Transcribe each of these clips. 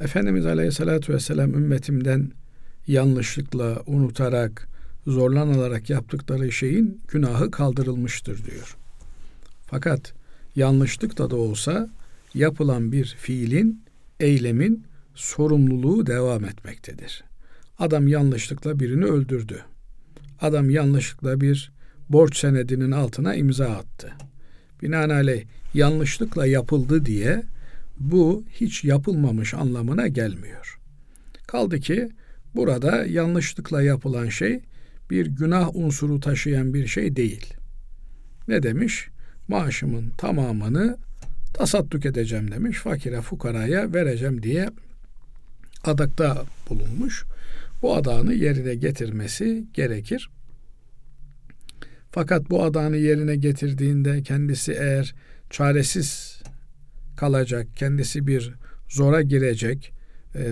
Efendimiz Aleyhisselatü Vesselam ümmetimden yanlışlıkla, unutarak, zorlanarak yaptıkları şeyin günahı kaldırılmıştır diyor. Fakat yanlışlıkla da olsa yapılan bir fiilin, eylemin sorumluluğu devam etmektedir. Adam yanlışlıkla birini öldürdü. Adam yanlışlıkla bir borç senedinin altına imza attı. Binaenaleyh yanlışlıkla yapıldı diye bu hiç yapılmamış anlamına gelmiyor. Kaldı ki burada yanlışlıkla yapılan şey bir günah unsuru taşıyan bir şey değil. Ne demiş? Maaşımın tamamını tasadduk edeceğim demiş. Fakire fukaraya vereceğim diye adakta bulunmuş. Bu adağını yerine getirmesi gerekir. Fakat bu adağını yerine getirdiğinde kendisi eğer çaresiz kalacak, kendisi bir zora girecek, e,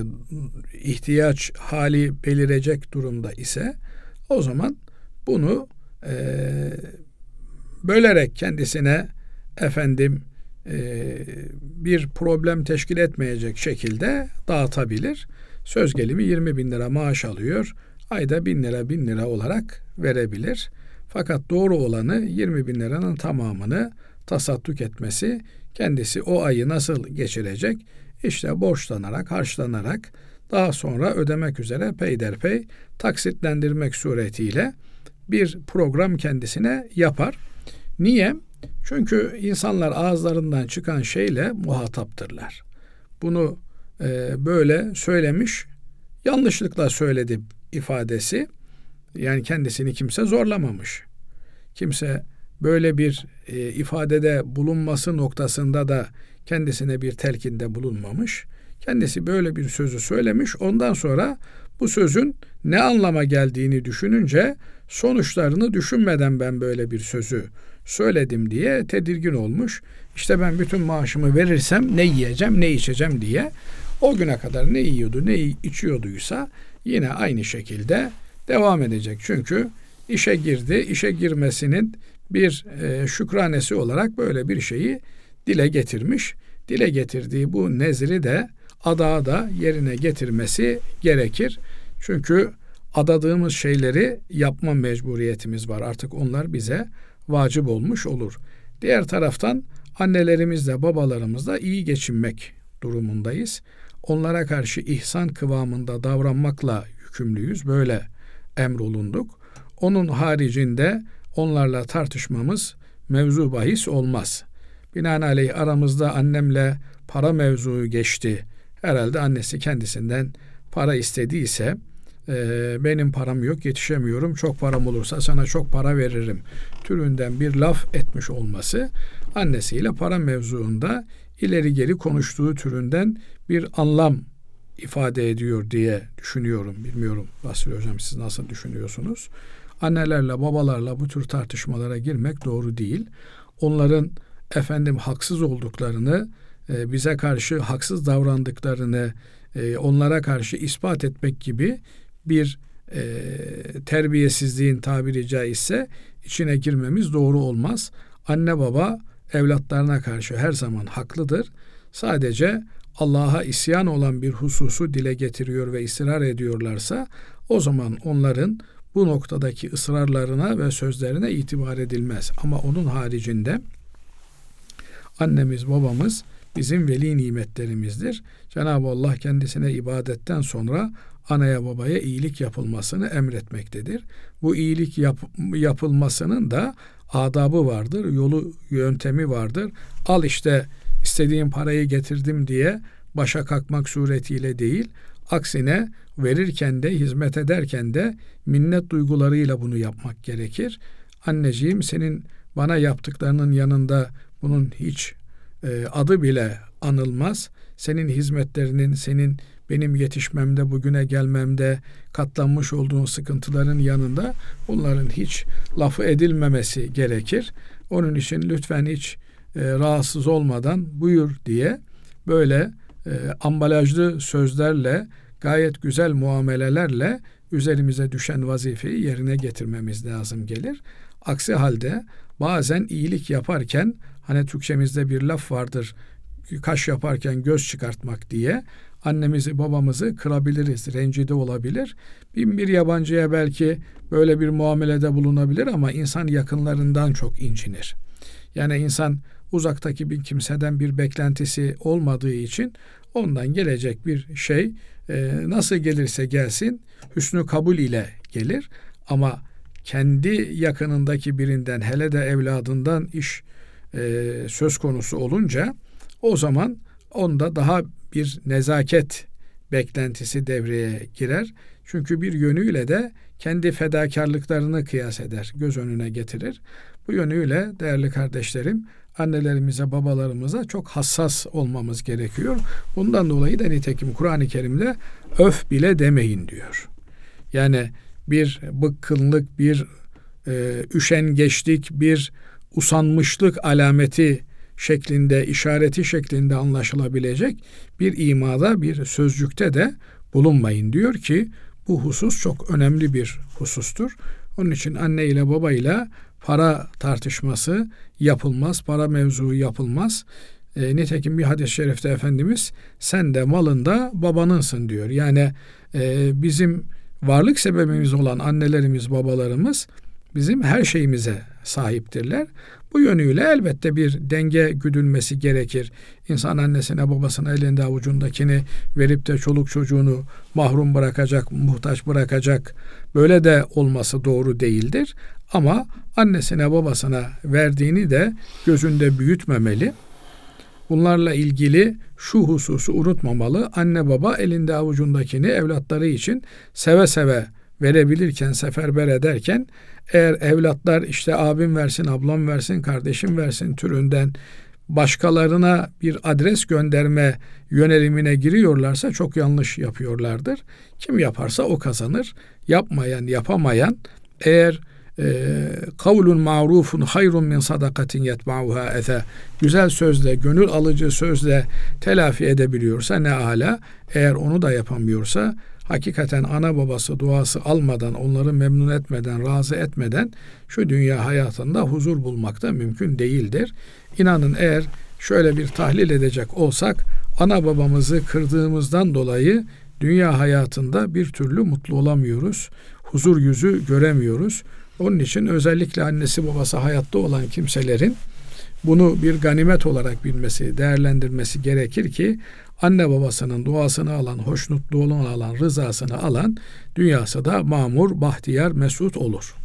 ihtiyaç hali belirecek durumda ise o zaman bunu e, bölerek kendisine efendim e, bir problem teşkil etmeyecek şekilde dağıtabilir. Söz gelimi 20 bin lira maaş alıyor. Ayda bin lira bin lira olarak verebilir. Fakat doğru olanı 20 bin liranın tamamını tasadduk etmesi kendisi o ayı nasıl geçirecek? İşte borçlanarak, harçlanarak daha sonra ödemek üzere peyderpey taksitlendirmek suretiyle bir program kendisine yapar. Niye? Çünkü insanlar ağızlarından çıkan şeyle muhataptırlar. Bunu e, böyle söylemiş, yanlışlıkla söyledi ifadesi. Yani kendisini kimse zorlamamış. Kimse böyle bir e, ifadede bulunması noktasında da kendisine bir telkinde bulunmamış. Kendisi böyle bir sözü söylemiş. Ondan sonra bu sözün ne anlama geldiğini düşününce sonuçlarını düşünmeden ben böyle bir sözü söyledim diye tedirgin olmuş. İşte ben bütün maaşımı verirsem ne yiyeceğim, ne içeceğim diye o güne kadar ne yiyordu, ne içiyorduysa yine aynı şekilde devam edecek. Çünkü işe girdi, işe girmesinin bir e, şükranesi olarak böyle bir şeyi dile getirmiş. Dile getirdiği bu nezri de adağa da yerine getirmesi gerekir. Çünkü adadığımız şeyleri yapma mecburiyetimiz var. Artık onlar bize vacip olmuş olur. Diğer taraftan annelerimizle babalarımızla iyi geçinmek durumundayız. Onlara karşı ihsan kıvamında davranmakla yükümlüyüz. Böyle emrolunduk. Onun haricinde onlarla tartışmamız mevzu bahis olmaz. Binaenaleyh aramızda annemle para mevzuu geçti. Herhalde annesi kendisinden para istediyse e, benim param yok yetişemiyorum çok param olursa sana çok para veririm türünden bir laf etmiş olması annesiyle para mevzuunda ileri geri konuştuğu türünden bir anlam ifade ediyor diye düşünüyorum. Bilmiyorum Basri Hocam siz nasıl düşünüyorsunuz? annelerle babalarla bu tür tartışmalara girmek doğru değil. Onların efendim haksız olduklarını, e, bize karşı haksız davrandıklarını e, onlara karşı ispat etmek gibi bir e, terbiyesizliğin tabiri caizse içine girmemiz doğru olmaz. Anne baba evlatlarına karşı her zaman haklıdır. Sadece Allah'a isyan olan bir hususu dile getiriyor ve ısrar ediyorlarsa o zaman onların bu noktadaki ısrarlarına ve sözlerine itibar edilmez. Ama onun haricinde annemiz, babamız bizim veli nimetlerimizdir. Cenab-ı Allah kendisine ibadetten sonra anaya babaya iyilik yapılmasını emretmektedir. Bu iyilik yap, yapılmasının da adabı vardır, yolu yöntemi vardır. Al işte istediğim parayı getirdim diye başa kalkmak suretiyle değil, Aksine verirken de hizmet ederken de minnet duygularıyla bunu yapmak gerekir. Anneciğim senin bana yaptıklarının yanında bunun hiç e, adı bile anılmaz. Senin hizmetlerinin, senin benim yetişmemde, bugüne gelmemde katlanmış olduğun sıkıntıların yanında bunların hiç lafı edilmemesi gerekir. Onun için lütfen hiç e, rahatsız olmadan buyur diye böyle e, ambalajlı sözlerle gayet güzel muamelelerle üzerimize düşen vazifeyi yerine getirmemiz lazım gelir. Aksi halde bazen iyilik yaparken hani Türkçemizde bir laf vardır kaş yaparken göz çıkartmak diye annemizi babamızı kırabiliriz, rencide olabilir. Bin bir yabancıya belki böyle bir muamelede bulunabilir ama insan yakınlarından çok incinir.'' Yani insan uzaktaki bir kimseden bir beklentisi olmadığı için ondan gelecek bir şey e, nasıl gelirse gelsin hüsnü kabul ile gelir ama kendi yakınındaki birinden hele de evladından iş e, söz konusu olunca o zaman onda daha bir nezaket beklentisi devreye girer. Çünkü bir yönüyle de kendi fedakarlıklarını kıyas eder, göz önüne getirir. Bu yönüyle değerli kardeşlerim annelerimize, babalarımıza çok hassas olmamız gerekiyor. Bundan dolayı da nitekim Kur'an-ı Kerim'de öf bile demeyin diyor. Yani bir bıkkınlık, bir e, üşengeçlik, bir usanmışlık alameti şeklinde, işareti şeklinde anlaşılabilecek bir imada, bir sözcükte de bulunmayın diyor ki bu husus çok önemli bir husustur. Onun için anne ile baba ile para tartışması yapılmaz, para mevzuu yapılmaz. E, nitekim bir hadis-i şerifte Efendimiz sen de malında babanınsın diyor. Yani e, bizim varlık sebebimiz olan annelerimiz, babalarımız bizim her şeyimize sahiptirler. Bu yönüyle elbette bir denge güdülmesi gerekir. İnsan annesine babasına elinde avucundakini verip de çoluk çocuğunu mahrum bırakacak, muhtaç bırakacak böyle de olması doğru değildir. Ama annesine babasına verdiğini de gözünde büyütmemeli. Bunlarla ilgili şu hususu unutmamalı. Anne baba elinde avucundakini evlatları için seve seve verebilirken, seferber ederken eğer evlatlar işte abim versin, ablam versin, kardeşim versin türünden başkalarına bir adres gönderme yönelimine giriyorlarsa çok yanlış yapıyorlardır. Kim yaparsa o kazanır. Yapmayan, yapamayan eğer e, kavlun marufun hayrun min sadakatin yetma'uha ete güzel sözle, gönül alıcı sözle telafi edebiliyorsa ne ala eğer onu da yapamıyorsa hakikaten ana babası duası almadan, onları memnun etmeden, razı etmeden şu dünya hayatında huzur bulmak da mümkün değildir. İnanın eğer şöyle bir tahlil edecek olsak, ana babamızı kırdığımızdan dolayı dünya hayatında bir türlü mutlu olamıyoruz. Huzur yüzü göremiyoruz. Onun için özellikle annesi babası hayatta olan kimselerin bunu bir ganimet olarak bilmesi, değerlendirmesi gerekir ki anne babasının duasını alan, hoşnutluğunu alan, rızasını alan dünyası da mamur, bahtiyar, mesut olur.